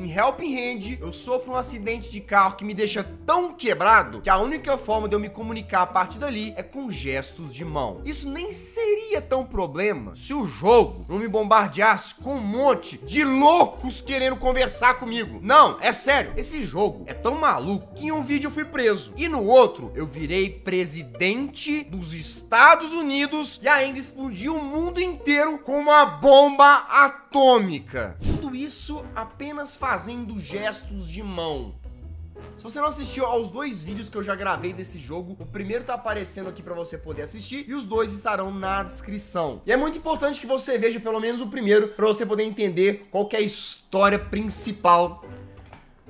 Em Helping Hand, eu sofro um acidente de carro que me deixa tão quebrado que a única forma de eu me comunicar a partir dali é com gestos de mão. Isso nem seria tão problema se o jogo não me bombardeasse com um monte de loucos querendo conversar comigo. Não, é sério, esse jogo é tão maluco que em um vídeo eu fui preso e no outro eu virei presidente dos Estados Unidos e ainda explodi o mundo inteiro com uma bomba atômica. Tudo isso apenas faz fazendo gestos de mão. Se você não assistiu aos dois vídeos que eu já gravei desse jogo, o primeiro tá aparecendo aqui pra você poder assistir e os dois estarão na descrição. E é muito importante que você veja pelo menos o primeiro pra você poder entender qual é a história principal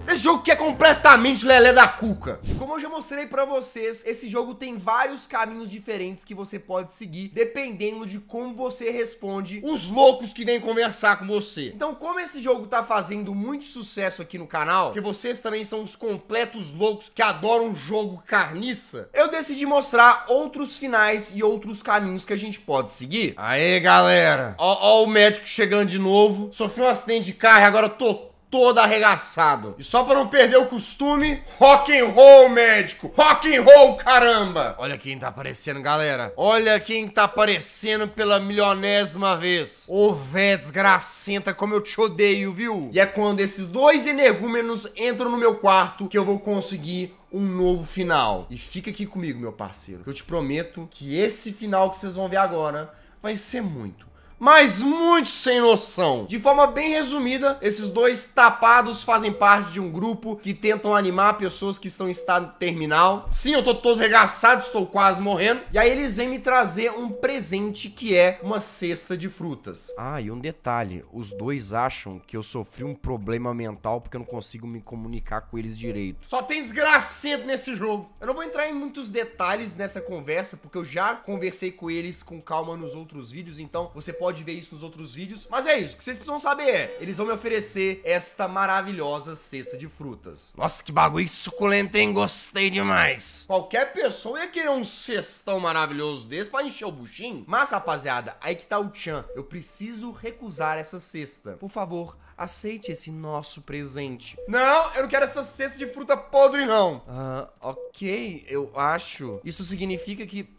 esse jogo que é completamente lelé da cuca. Como eu já mostrei pra vocês, esse jogo tem vários caminhos diferentes que você pode seguir, dependendo de como você responde os loucos que vêm conversar com você. Então, como esse jogo tá fazendo muito sucesso aqui no canal, que vocês também são os completos loucos que adoram jogo carniça, eu decidi mostrar outros finais e outros caminhos que a gente pode seguir. Aê, galera! Ó, ó o médico chegando de novo. Sofreu um acidente de carro e agora tô todo arregaçado. E só para não perder o costume, rock and roll, médico. Rock and roll, caramba. Olha quem tá aparecendo, galera. Olha quem tá aparecendo pela milionésima vez. Ô, véia desgracenta, como eu te odeio, viu? E é quando esses dois energúmenos entram no meu quarto que eu vou conseguir um novo final. E fica aqui comigo, meu parceiro. Eu te prometo que esse final que vocês vão ver agora vai ser muito mas muito sem noção. De forma bem resumida, esses dois tapados fazem parte de um grupo que tentam animar pessoas que estão em estado terminal. Sim, eu tô todo regaçado, estou quase morrendo. E aí eles vêm me trazer um presente que é uma cesta de frutas. Ah, e um detalhe, os dois acham que eu sofri um problema mental porque eu não consigo me comunicar com eles direito. Só tem desgracento nesse jogo. Eu não vou entrar em muitos detalhes nessa conversa porque eu já conversei com eles com calma nos outros vídeos, então você pode pode ver isso nos outros vídeos. Mas é isso, o que vocês precisam saber é, eles vão me oferecer esta maravilhosa cesta de frutas. Nossa, que bagulho suculento, hein? Gostei demais. Qualquer pessoa ia querer um cestão maravilhoso desse pra encher o buchinho. Mas, rapaziada, aí que tá o tchan. Eu preciso recusar essa cesta. Por favor, aceite esse nosso presente. Não, eu não quero essa cesta de fruta podre, não. Ah, ok, eu acho. Isso significa que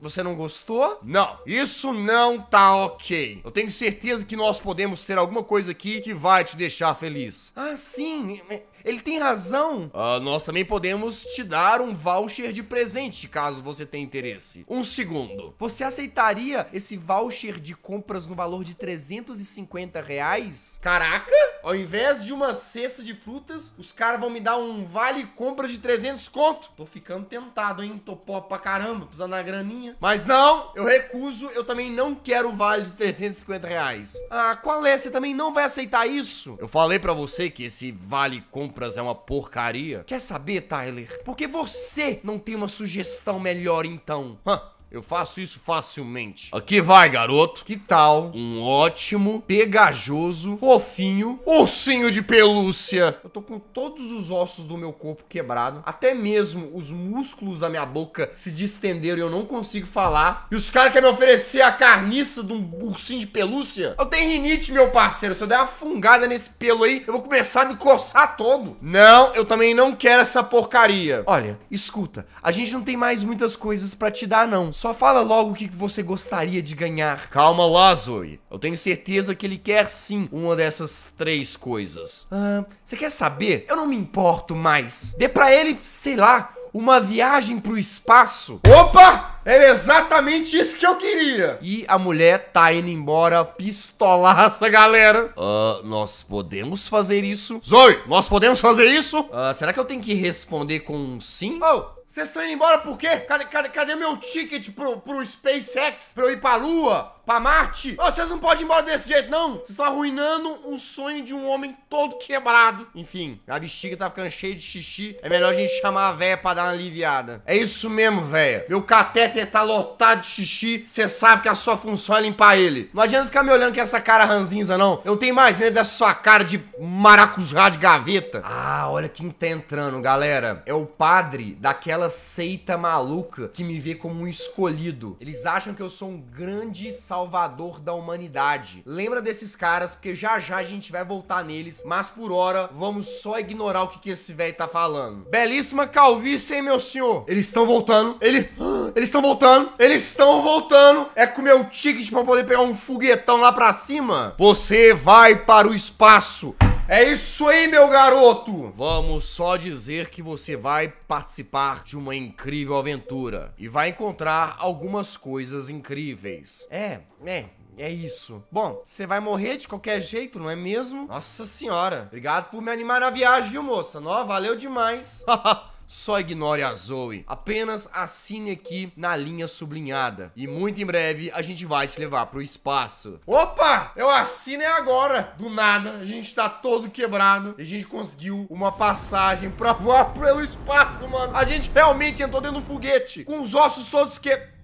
você não gostou? Não, isso não tá ok. Eu tenho certeza que nós podemos ter alguma coisa aqui que vai te deixar feliz. Ah, sim. Ele tem razão. Ah, nós também podemos te dar um voucher de presente, caso você tenha interesse. Um segundo. Você aceitaria esse voucher de compras no valor de 350 reais? Caraca! Ao invés de uma cesta de frutas, os caras vão me dar um vale compra de 300 conto. Tô ficando tentado, hein? Tô pó pra caramba, precisando na graninha. Mas não, eu recuso, eu também não quero o vale de 350 reais. Ah, qual é? Você também não vai aceitar isso? Eu falei pra você que esse vale compra compras é uma porcaria. Quer saber, Tyler? Por que você não tem uma sugestão melhor então? Hã? Eu faço isso facilmente. Aqui vai, garoto. Que tal um ótimo, pegajoso, fofinho, ursinho de pelúcia? Eu tô com todos os ossos do meu corpo quebrado. Até mesmo os músculos da minha boca se distenderam e eu não consigo falar. E os caras querem me oferecer a carniça de um ursinho de pelúcia? Eu tenho rinite, meu parceiro. Se eu der uma fungada nesse pelo aí, eu vou começar a me coçar todo. Não, eu também não quero essa porcaria. Olha, escuta. A gente não tem mais muitas coisas para te dar, não. Só só fala logo o que você gostaria de ganhar. Calma lá, Zoe. Eu tenho certeza que ele quer sim uma dessas três coisas. Ah, você quer saber? Eu não me importo mais. Dê pra ele, sei lá, uma viagem pro espaço. Opa! Era exatamente isso que eu queria. E a mulher tá indo embora pistolaça, galera. Uh, nós podemos fazer isso? Zoe, nós podemos fazer isso? Uh, será que eu tenho que responder com um sim? Oh, vocês estão indo embora por quê? Cadê, cadê, cadê meu ticket pro, pro SpaceX? Pra eu ir pra Lua? Pra Marte? Vocês não podem ir embora desse jeito, não! Vocês estão arruinando um sonho de um homem todo quebrado. Enfim, a bexiga tá ficando cheia de xixi. É melhor a gente chamar a véia pra dar uma aliviada. É isso mesmo, véia. Meu catete tá lotado de xixi, você sabe que a sua função é limpar ele. Não adianta ficar me olhando com essa cara ranzinza, não. Eu tenho mais medo dessa sua cara de maracujá de gaveta. Ah, olha quem tá entrando, galera. É o padre daquela seita maluca que me vê como um escolhido. Eles acham que eu sou um grande salvador da humanidade. Lembra desses caras, porque já já a gente vai voltar neles, mas por hora vamos só ignorar o que, que esse velho tá falando. Belíssima calvície, hein, meu senhor? Eles estão voltando. Ele. Eles estão voltando. Eles estão voltando. É com meu ticket pra poder pegar um foguetão lá pra cima. Você vai para o espaço. É isso aí, meu garoto! Vamos só dizer que você vai participar de uma incrível aventura e vai encontrar algumas coisas incríveis. É, é, é isso. Bom, você vai morrer de qualquer jeito, não é mesmo? Nossa senhora. Obrigado por me animar na viagem, viu, moça? Nó, valeu demais. só ignore a Zoe. Apenas assine aqui na linha sublinhada. E muito em breve a gente vai te levar pro espaço. Opa! Eu assinei é agora! Do nada, a gente tá todo quebrado e a gente conseguiu uma passagem pra voar pelo espaço, mano. A gente realmente entrou dentro do foguete com os ossos todos quebrados.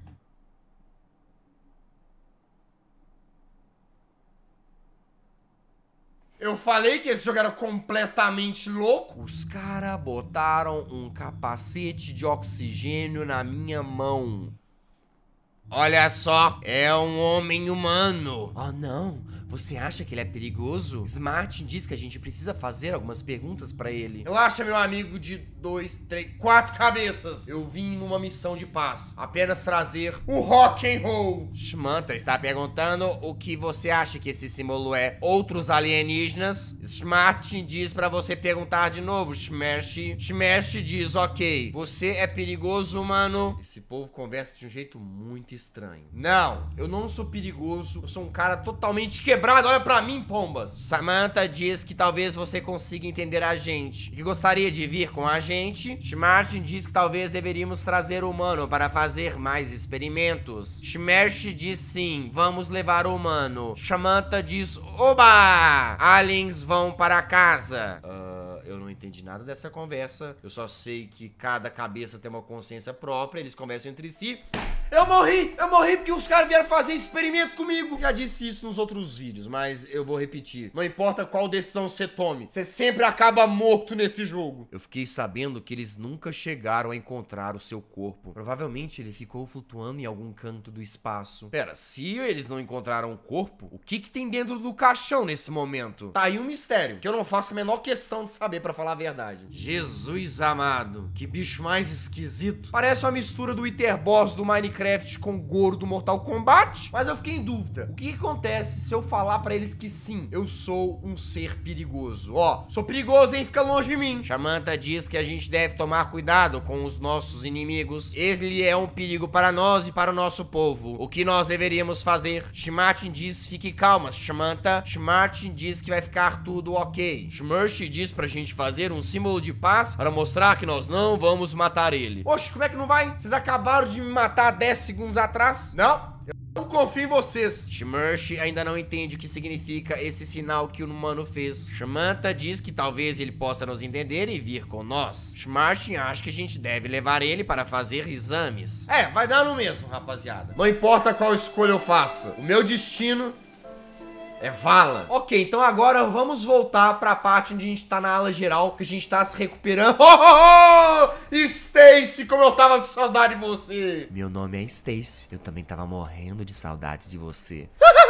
Eu falei que esse jogo era completamente louco. Os caras botaram um capacete de oxigênio na minha mão. Olha só, é um homem humano. Ah, oh, não. Você acha que ele é perigoso? Smart diz que a gente precisa fazer algumas perguntas para ele. Relaxa, meu amigo de dois, três, quatro cabeças. Eu vim numa missão de paz. Apenas trazer o rock and roll. Shmanta está perguntando o que você acha que esse símbolo é. Outros alienígenas? Smart diz para você perguntar de novo, Smash. Smash diz, ok, você é perigoso, mano? Esse povo conversa de um jeito muito estranho. Não, eu não sou perigoso. Eu sou um cara totalmente quebrado quebrado, olha pra mim, pombas. Samantha diz que talvez você consiga entender a gente, que gostaria de vir com a gente. Schmartin diz que talvez deveríamos trazer o humano para fazer mais experimentos. Schmerch diz sim, vamos levar o humano. Samantha diz, oba! Aliens vão para casa. Uh eu não entendi nada dessa conversa. Eu só sei que cada cabeça tem uma consciência própria, eles conversam entre si. Eu morri, eu morri porque os caras vieram fazer experimento comigo. Já disse isso nos outros vídeos, mas eu vou repetir. Não importa qual decisão você tome, você sempre acaba morto nesse jogo. Eu fiquei sabendo que eles nunca chegaram a encontrar o seu corpo. Provavelmente ele ficou flutuando em algum canto do espaço. Pera, se eles não encontraram o corpo, o que que tem dentro do caixão nesse momento? Tá aí um mistério, que eu não faço a menor questão de saber para falar a verdade. Jesus amado, que bicho mais esquisito. Parece uma mistura do Iter Boss do Minecraft Minecraft com o Goro do Mortal Kombat, mas eu fiquei em dúvida. O que, que acontece se eu falar pra eles que sim, eu sou um ser perigoso? Ó, sou perigoso, hein? Fica longe de mim. Chamanta diz que a gente deve tomar cuidado com os nossos inimigos. Ele é um perigo para nós e para o nosso povo. O que nós deveríamos fazer? Shmartin diz, fique calma, Shmanta. Shmartin diz que vai ficar tudo ok. Shmursh diz pra gente fazer um símbolo de paz para mostrar que nós não vamos matar ele. Oxe, como é que não vai? Vocês acabaram de me matar 10 10 segundos atrás? Não, eu não confio em vocês. Shmursh ainda não entende o que significa esse sinal que o humano fez. Shmanta diz que talvez ele possa nos entender e vir com nós. Shmarsh acha que a gente deve levar ele para fazer exames. É, vai dar no mesmo, rapaziada. Não importa qual escolha eu faça, o meu destino é vala. Ok, então agora vamos voltar pra parte onde a gente tá na ala geral, que a gente tá se recuperando. Oh, oh, oh! Stacy, como eu tava com saudade de você. Meu nome é Stacy. Eu também tava morrendo de saudade de você.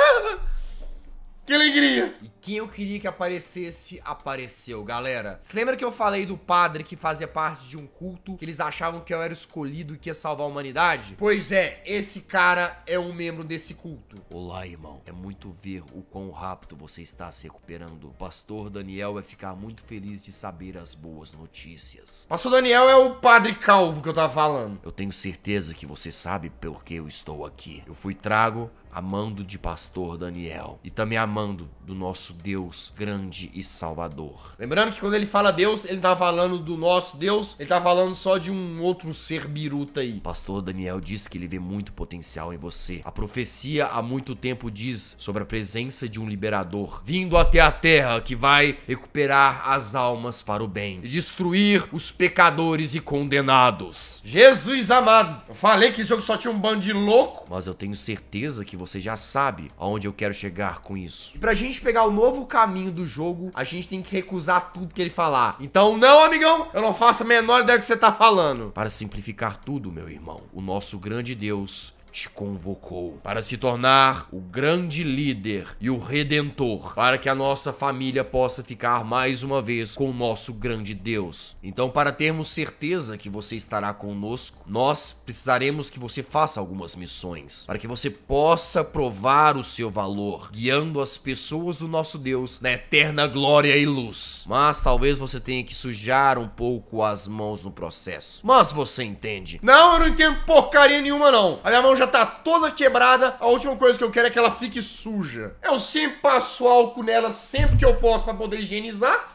Que alegria! E quem eu queria que aparecesse, apareceu, galera. Você lembra que eu falei do padre que fazia parte de um culto que eles achavam que eu era escolhido e que ia salvar a humanidade? Pois é, esse cara é um membro desse culto. Olá, irmão. É muito ver o quão rápido você está se recuperando. O pastor Daniel vai ficar muito feliz de saber as boas notícias. Pastor Daniel é o padre calvo que eu tava falando. Eu tenho certeza que você sabe por que eu estou aqui. Eu fui trago amando de pastor Daniel e também amando do nosso Deus grande e salvador. Lembrando que quando ele fala Deus, ele tá falando do nosso Deus, ele tá falando só de um outro ser biruta aí. Pastor Daniel diz que ele vê muito potencial em você. A profecia há muito tempo diz sobre a presença de um liberador vindo até a terra que vai recuperar as almas para o bem e destruir os pecadores e condenados. Jesus amado, eu falei que esse jogo só tinha um bando de louco, mas eu tenho certeza que você já sabe aonde eu quero chegar com isso. E pra gente pegar o novo caminho do jogo, a gente tem que recusar tudo que ele falar. Então, não, amigão, eu não faço a menor ideia do que você tá falando. Para simplificar tudo, meu irmão, o nosso grande Deus te convocou para se tornar o grande líder e o redentor, para que a nossa família possa ficar mais uma vez com o nosso grande Deus. Então, para termos certeza que você estará conosco, nós precisaremos que você faça algumas missões, para que você possa provar o seu valor, guiando as pessoas do nosso Deus na eterna glória e luz. Mas talvez você tenha que sujar um pouco as mãos no processo. Mas você entende? Não, eu não entendo porcaria nenhuma não. A minha mão já já tá toda quebrada, a última coisa que eu quero é que ela fique suja. Eu sempre passo álcool nela sempre que eu posso para poder higienizar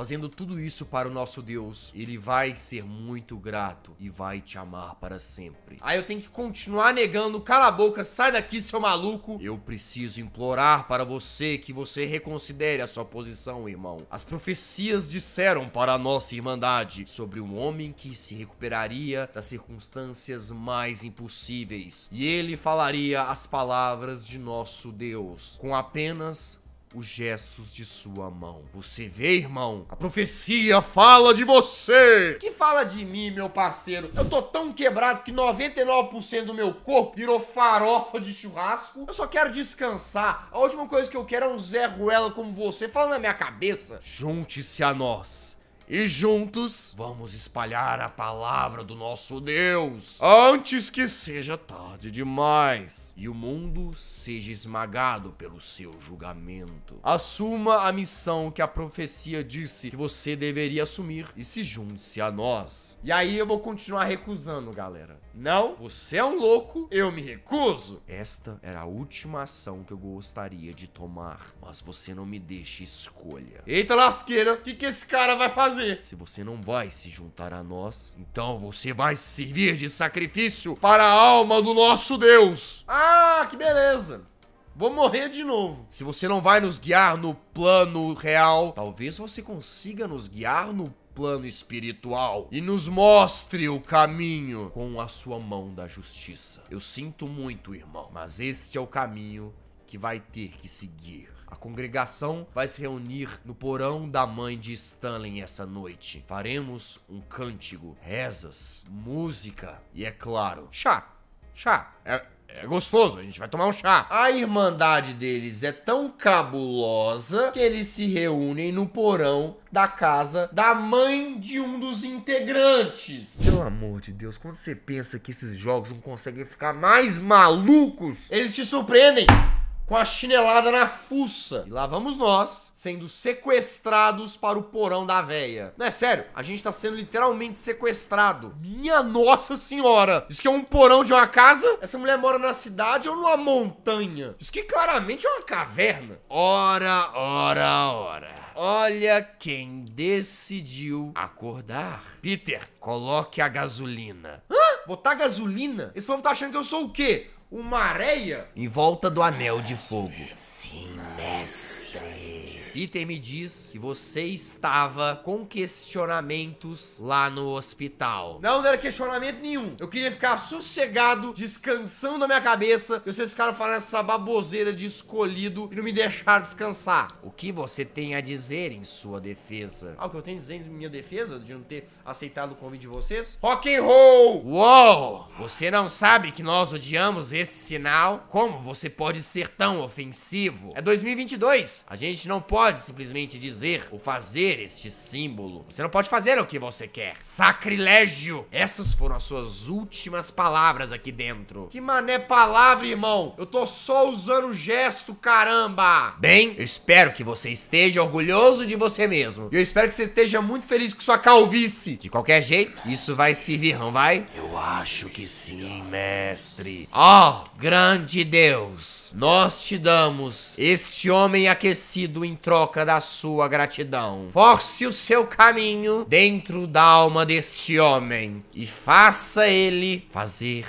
Fazendo tudo isso para o nosso Deus, ele vai ser muito grato e vai te amar para sempre. Aí eu tenho que continuar negando, cala a boca, sai daqui, seu maluco. Eu preciso implorar para você que você reconsidere a sua posição, irmão. As profecias disseram para a nossa irmandade sobre um homem que se recuperaria das circunstâncias mais impossíveis. E ele falaria as palavras de nosso Deus, com apenas os gestos de sua mão. Você vê, irmão? A profecia fala de você! Que fala de mim, meu parceiro? Eu tô tão quebrado que 99% do meu corpo virou farofa de churrasco. Eu só quero descansar. A última coisa que eu quero é um Zé Ruela como você falando na minha cabeça. Junte-se a nós e juntos vamos espalhar a palavra do nosso Deus antes que seja tarde demais e o mundo seja esmagado pelo seu julgamento. Assuma a missão que a profecia disse que você deveria assumir e se junte a nós. E aí eu vou continuar recusando, galera. Não, você é um louco, eu me recuso. Esta era a última ação que eu gostaria de tomar, mas você não me deixa escolha. Eita lasqueira, o que, que esse cara vai fazer? Se você não vai se juntar a nós, então você vai servir de sacrifício para a alma do nosso Deus. Ah, que beleza. Vou morrer de novo. Se você não vai nos guiar no plano real, talvez você consiga nos guiar no plano espiritual e nos mostre o caminho com a sua mão da justiça. Eu sinto muito, irmão, mas este é o caminho que vai ter que seguir. A congregação vai se reunir no porão da mãe de Stanley essa noite. Faremos um cântico, rezas, música e, é claro, chá. Chá. É, é gostoso, a gente vai tomar um chá. A irmandade deles é tão cabulosa que eles se reúnem no porão da casa da mãe de um dos integrantes. Pelo amor de Deus, quando você pensa que esses jogos não conseguem ficar mais malucos, eles te surpreendem com a chinelada na fuça. E lá vamos nós, sendo sequestrados para o porão da véia. Não é sério, a gente tá sendo literalmente sequestrado. Minha nossa senhora! Isso que é um porão de uma casa? Essa mulher mora na cidade ou numa montanha? Isso que claramente é uma caverna. Ora, ora, ora. Olha quem decidiu acordar. Peter, coloque a gasolina. Hã? Botar gasolina? Esse povo tá achando que eu sou o quê? uma areia em volta do anel de fogo. Sim, mestre. Peter me diz que você estava com questionamentos lá no hospital. Não, não era questionamento nenhum. Eu queria ficar sossegado, descansando na minha cabeça. E vocês ficaram falando essa baboseira de escolhido e não me deixaram descansar. O que você tem a dizer em sua defesa? Ah, o que eu tenho a dizer em minha defesa? De não ter aceitado o convite de vocês? Rock and roll! Uou! Você não sabe que nós odiamos esse sinal? Como você pode ser tão ofensivo? É 2022. A gente não pode pode simplesmente dizer ou fazer este símbolo. Você não pode fazer o que você quer. Sacrilégio! Essas foram as suas últimas palavras aqui dentro. Que mané palavra, irmão! Eu tô só usando o gesto, caramba! Bem, eu espero que você esteja orgulhoso de você mesmo. E eu espero que você esteja muito feliz com sua calvície. De qualquer jeito, isso vai servir, não vai? Eu acho que sim, mestre. Ó, oh, grande Deus, nós te damos este homem aquecido em troca da sua gratidão. Force o seu caminho dentro da alma deste homem e faça ele fazer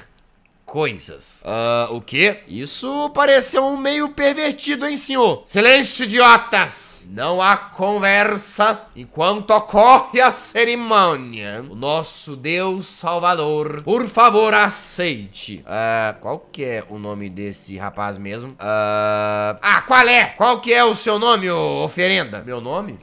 coisas. Ah, o quê? Isso pareceu um meio pervertido, hein, senhor? Silêncio, idiotas! Não há conversa enquanto ocorre a cerimônia. O nosso Deus Salvador, por favor, aceite. Ah, qual que é o nome desse rapaz mesmo? Ah, ah qual é? Qual que é o seu nome, oferenda? Meu nome?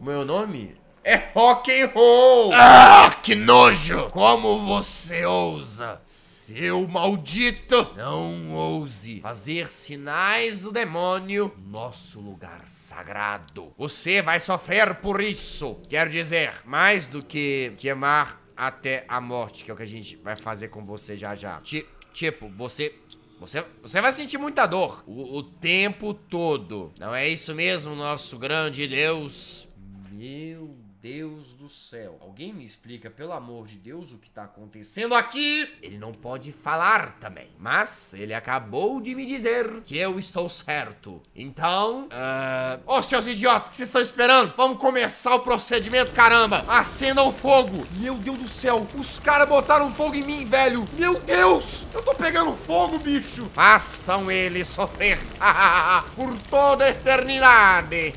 Meu nome? é rock and roll. Ah, que nojo! Como você ousa, seu maldito! Não ouse fazer sinais do demônio no nosso lugar sagrado. Você vai sofrer por isso. Quero dizer, mais do que queimar até a morte, que é o que a gente vai fazer com você já já. Ti tipo, você você, você vai sentir muita dor o, o, tempo todo. Não é isso mesmo, nosso grande Deus? Meu Deus do céu, alguém me explica, pelo amor de Deus, o que tá acontecendo aqui? Ele não pode falar também, mas ele acabou de me dizer que eu estou certo. Então, uh... Ô, oh, seus idiotas, o que vocês estão esperando? Vamos começar o procedimento, caramba! Acendam o fogo! Meu Deus do céu, os caras botaram fogo em mim, velho! Meu Deus! Eu tô pegando fogo, bicho! Façam ele sofrer por toda a eternidade!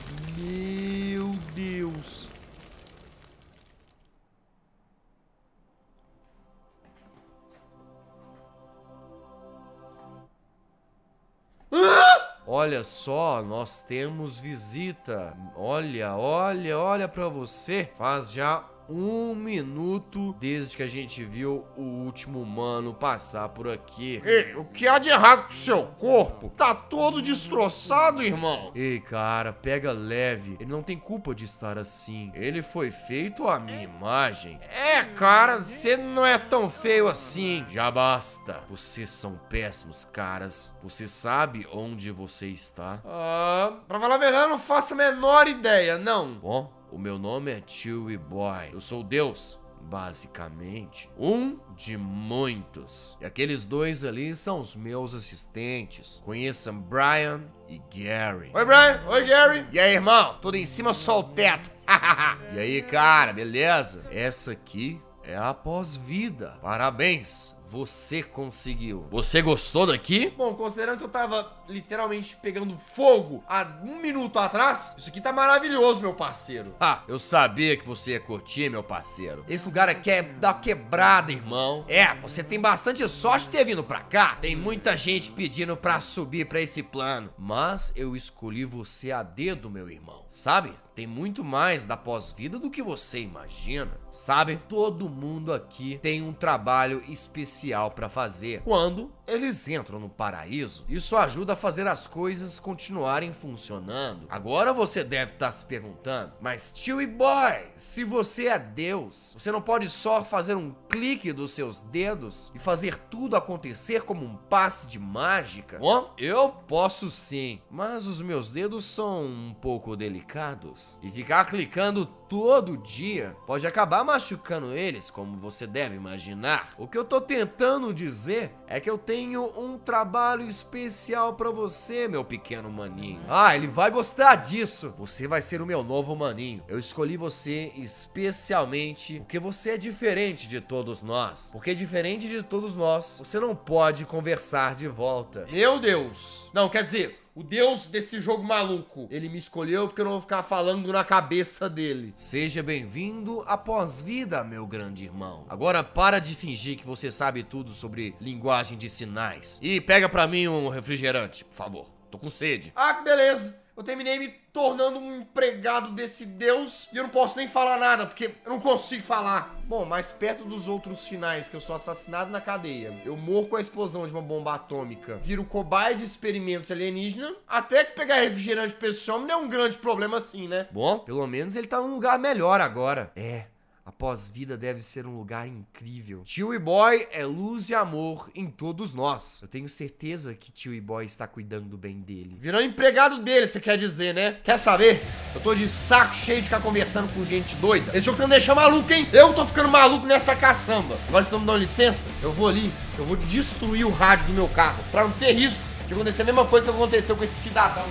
Olha só, nós temos visita. Olha, olha, olha para você. Faz já um minuto desde que a gente viu o último humano passar por aqui. Ei, o que há de errado com seu corpo? Tá todo destroçado, irmão. Ei, cara, pega leve. Ele não tem culpa de estar assim. Ele foi feito à minha imagem. É, cara, você não é tão feio assim. Já basta. Vocês são péssimos, caras. Você sabe onde você está? Ah, pra falar a verdade, eu não faço a menor ideia, não. Bom, o meu nome é Chewie Boy. Eu sou Deus basicamente, um de muitos. E aqueles dois ali são os meus assistentes. Conheçam Brian e Gary. Oi, Brian. Oi, Gary. E aí, irmão? Tudo em cima, só o teto. e aí, cara, beleza? Essa aqui é a pós-vida. Parabéns! Você conseguiu. Você gostou daqui? Bom, considerando que eu tava literalmente pegando fogo há um minuto atrás, isso aqui tá maravilhoso, meu parceiro. Ah, eu sabia que você ia curtir, meu parceiro. Esse lugar aqui é da quebrada, irmão. É, você tem bastante sorte de ter vindo pra cá. Tem muita gente pedindo pra subir pra esse plano. Mas eu escolhi você a dedo, meu irmão. Sabe? Tem muito mais da pós-vida do que você imagina sabe? Todo mundo aqui tem um trabalho especial para fazer. Quando eles entram no paraíso, isso ajuda a fazer as coisas continuarem funcionando. Agora você deve estar tá se perguntando, mas tio e boy, se você é Deus, você não pode só fazer um clique dos seus dedos e fazer tudo acontecer como um passe de mágica? Bom, eu posso sim, mas os meus dedos são um pouco delicados e ficar clicando todo dia pode acabar machucando eles, como você deve imaginar. O que eu tô tentando dizer é que eu tenho um trabalho especial para você, meu pequeno maninho. Ah, ele vai gostar disso. Você vai ser o meu novo maninho. Eu escolhi você especialmente porque você é diferente de todos nós. Porque diferente de todos nós, você não pode conversar de volta. Meu Deus! Não, quer dizer, o deus desse jogo maluco. Ele me escolheu porque eu não vou ficar falando na cabeça dele. Seja bem-vindo à pós-vida, meu grande irmão. Agora para de fingir que você sabe tudo sobre linguagem de sinais. E pega pra mim um refrigerante, por favor. Tô com sede. Ah, beleza eu terminei me tornando um empregado desse deus e eu não posso nem falar nada, porque eu não consigo falar. Bom, mais perto dos outros finais que eu sou assassinado na cadeia, eu morro com a explosão de uma bomba atômica, viro cobaia de experimentos alienígena, até que pegar refrigerante pessoal. esse não é um grande problema assim, né? Bom, pelo menos ele tá num lugar melhor agora. É, a pós-vida deve ser um lugar incrível. Tio e Boy é luz e amor em todos nós. Eu tenho certeza que Tio e Boy está cuidando do bem dele. Virando empregado dele, você quer dizer, né? Quer saber? Eu tô de saco cheio de ficar conversando com gente doida. Esse jogo tá me deixando maluco, hein? Eu tô ficando maluco nessa caçamba. Agora vocês vão me dar licença? Eu vou ali, eu vou destruir o rádio do meu carro. Pra não ter risco de acontecer a mesma coisa que aconteceu com esse cidadão.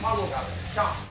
Falou, galera. Tchau.